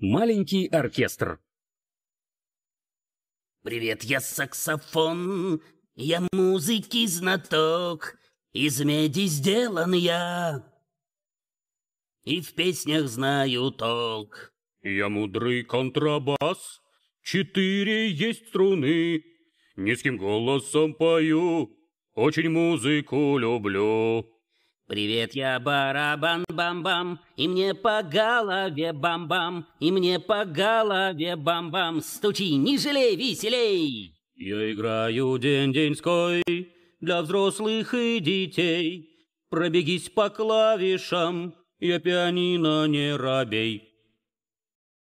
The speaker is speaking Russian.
Маленький оркестр. Привет, я саксофон, я музыки знаток, из меди сделан я. И в песнях знаю толк. Я мудрый контрабас, четыре есть струны. Низким голосом пою, очень музыку люблю. Привет, я барабан бам-бам, и мне по голове бам-бам, и мне по голове бам-бам, стучи, не жалей, веселей! Я играю день-деньской для взрослых и детей. Пробегись по клавишам, я пианино не робей.